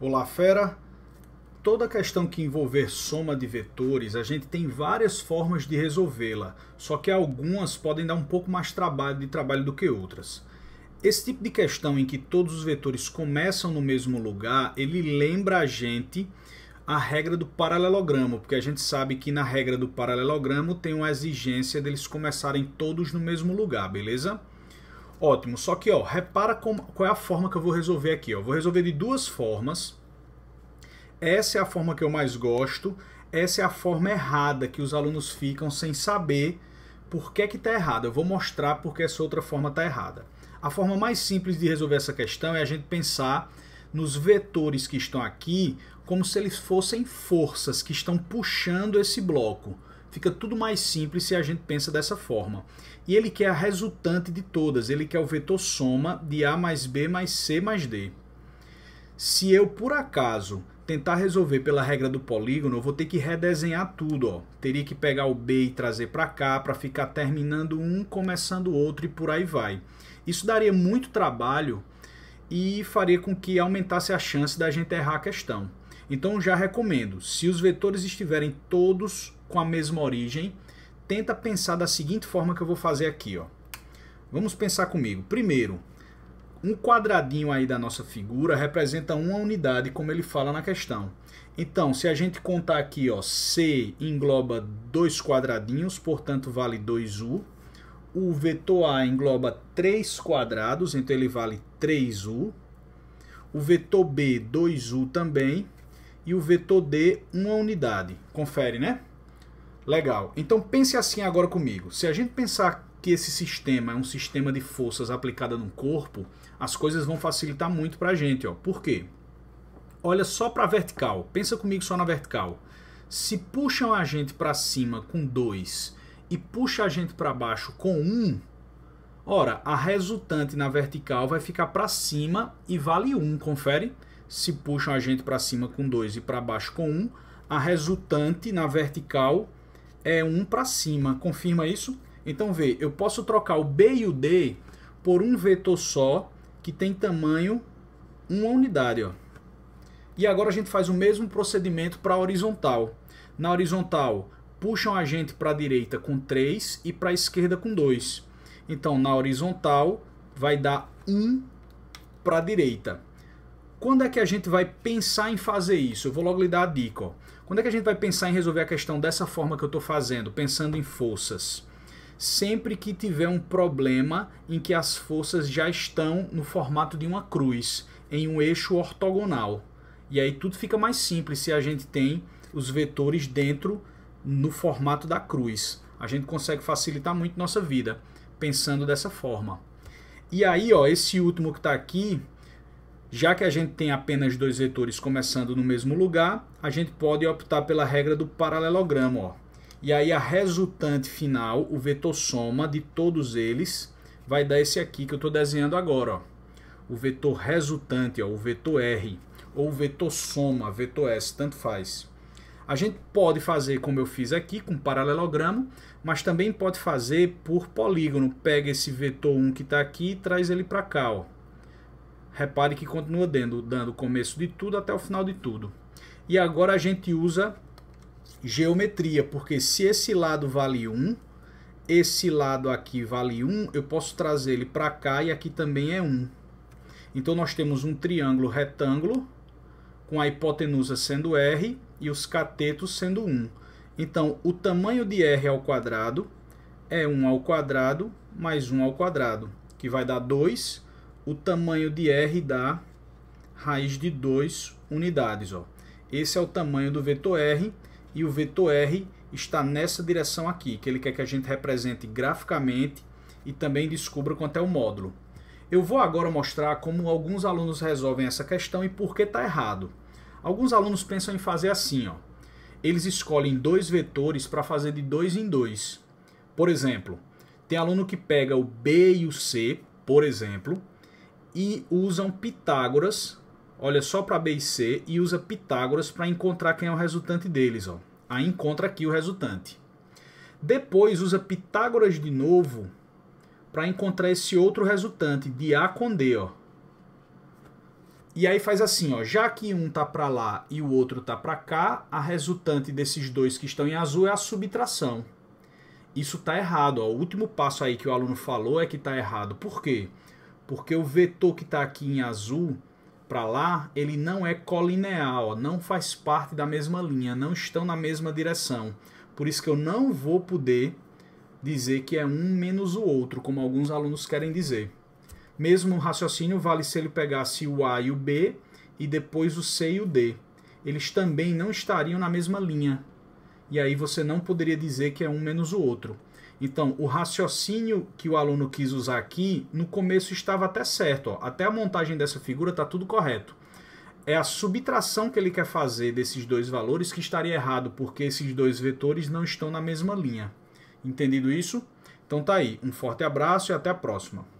Olá, fera! Toda questão que envolver soma de vetores, a gente tem várias formas de resolvê-la, só que algumas podem dar um pouco mais trabalho de trabalho do que outras. Esse tipo de questão em que todos os vetores começam no mesmo lugar, ele lembra a gente a regra do paralelogramo, porque a gente sabe que na regra do paralelogramo tem uma exigência deles começarem todos no mesmo lugar, beleza? Ótimo, só que ó, repara como, qual é a forma que eu vou resolver aqui. Ó. Vou resolver de duas formas. Essa é a forma que eu mais gosto. Essa é a forma errada que os alunos ficam sem saber por que está errada. Eu vou mostrar porque essa outra forma está errada. A forma mais simples de resolver essa questão é a gente pensar nos vetores que estão aqui como se eles fossem forças que estão puxando esse bloco. Fica tudo mais simples se a gente pensa dessa forma. E ele quer a resultante de todas, ele quer o vetor soma de A mais B mais C mais D. Se eu, por acaso, tentar resolver pela regra do polígono, eu vou ter que redesenhar tudo. Ó. Teria que pegar o B e trazer para cá, para ficar terminando um, começando o outro e por aí vai. Isso daria muito trabalho e faria com que aumentasse a chance da gente errar a questão. Então já recomendo, se os vetores estiverem todos com a mesma origem, tenta pensar da seguinte forma que eu vou fazer aqui. Ó. Vamos pensar comigo. Primeiro, um quadradinho aí da nossa figura representa uma unidade, como ele fala na questão. Então, se a gente contar aqui, ó, C engloba dois quadradinhos, portanto vale 2U. O vetor A engloba 3 quadrados, então ele vale 3U. O vetor B, 2U também. E o vetor D, uma unidade. Confere, né? Legal. Então pense assim agora comigo. Se a gente pensar que esse sistema é um sistema de forças aplicada no corpo, as coisas vão facilitar muito para a gente. Ó. Por quê? Olha só para a vertical. Pensa comigo só na vertical. Se puxam a gente para cima com 2 e puxa a gente para baixo com 1, um, ora, a resultante na vertical vai ficar para cima e vale 1, um, confere? Se puxam a gente para cima com 2 e para baixo com 1, um, a resultante na vertical é 1 para cima. Confirma isso? Então vê, eu posso trocar o B e o D por um vetor só que tem tamanho 1 unidade. Ó. E agora a gente faz o mesmo procedimento para a horizontal. Na horizontal, puxam a gente para a direita com 3 e para a esquerda com 2. Então, na horizontal, vai dar 1 para a direita. Quando é que a gente vai pensar em fazer isso? Eu vou logo lhe dar a dica. Ó. Quando é que a gente vai pensar em resolver a questão dessa forma que eu estou fazendo, pensando em forças? Sempre que tiver um problema em que as forças já estão no formato de uma cruz, em um eixo ortogonal. E aí tudo fica mais simples se a gente tem os vetores dentro no formato da cruz. A gente consegue facilitar muito nossa vida pensando dessa forma. E aí, ó, esse último que está aqui, já que a gente tem apenas dois vetores começando no mesmo lugar, a gente pode optar pela regra do paralelogramo. Ó. E aí a resultante final, o vetor soma de todos eles, vai dar esse aqui que eu estou desenhando agora. Ó. O vetor resultante, ó, o vetor R, ou o vetor soma, vetor S, tanto faz. A gente pode fazer como eu fiz aqui, com paralelogramo, mas também pode fazer por polígono. Pega esse vetor 1 que está aqui e traz ele para cá. Ó. Repare que continua dando, dando começo de tudo até o final de tudo. E agora a gente usa geometria, porque se esse lado vale 1, esse lado aqui vale 1, eu posso trazer ele para cá e aqui também é 1. Então nós temos um triângulo retângulo com a hipotenusa sendo R e os catetos sendo 1. Então o tamanho de R ao quadrado é 1 ao quadrado mais 1 ao quadrado, que vai dar 2 o tamanho de R dá raiz de 2 unidades. Ó. Esse é o tamanho do vetor R e o vetor R está nessa direção aqui, que ele quer que a gente represente graficamente e também descubra quanto é o módulo. Eu vou agora mostrar como alguns alunos resolvem essa questão e por que está errado. Alguns alunos pensam em fazer assim, ó. eles escolhem dois vetores para fazer de dois em dois. Por exemplo, tem aluno que pega o B e o C, por exemplo, e usam Pitágoras, olha só para B e C, e usa Pitágoras para encontrar quem é o resultante deles. Ó. Aí encontra aqui o resultante. Depois usa Pitágoras de novo para encontrar esse outro resultante de A com D. Ó. E aí faz assim, ó, já que um tá para lá e o outro tá para cá, a resultante desses dois que estão em azul é a subtração. Isso tá errado, ó. O último passo aí que o aluno falou é que tá errado. Por quê? porque o vetor que está aqui em azul para lá, ele não é colinear, não faz parte da mesma linha, não estão na mesma direção. Por isso que eu não vou poder dizer que é um menos o outro, como alguns alunos querem dizer. Mesmo raciocínio vale se ele pegasse o A e o B e depois o C e o D. Eles também não estariam na mesma linha. E aí você não poderia dizer que é um menos o outro. Então, o raciocínio que o aluno quis usar aqui, no começo estava até certo, ó, até a montagem dessa figura está tudo correto. É a subtração que ele quer fazer desses dois valores que estaria errado, porque esses dois vetores não estão na mesma linha. Entendido isso? Então tá aí, um forte abraço e até a próxima.